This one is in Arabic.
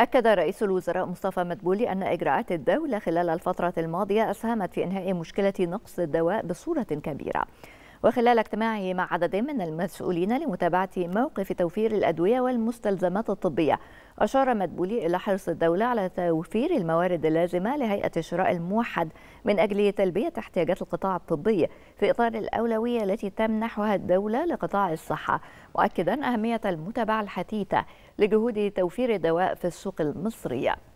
أكد رئيس الوزراء مصطفى مدبولي أن إجراءات الدولة خلال الفترة الماضية أسهمت في إنهاء مشكلة نقص الدواء بصورة كبيرة وخلال اجتماعه مع عدد من المسؤولين لمتابعة موقف توفير الأدوية والمستلزمات الطبية أشار مدبولي إلى حرص الدولة على توفير الموارد اللازمة لهيئة الشراء الموحد من أجل تلبية احتياجات القطاع الطبي في إطار الأولوية التي تمنحها الدولة لقطاع الصحة مؤكدا أهمية المتابعة الحثيثة لجهود توفير الدواء في السوق المصرية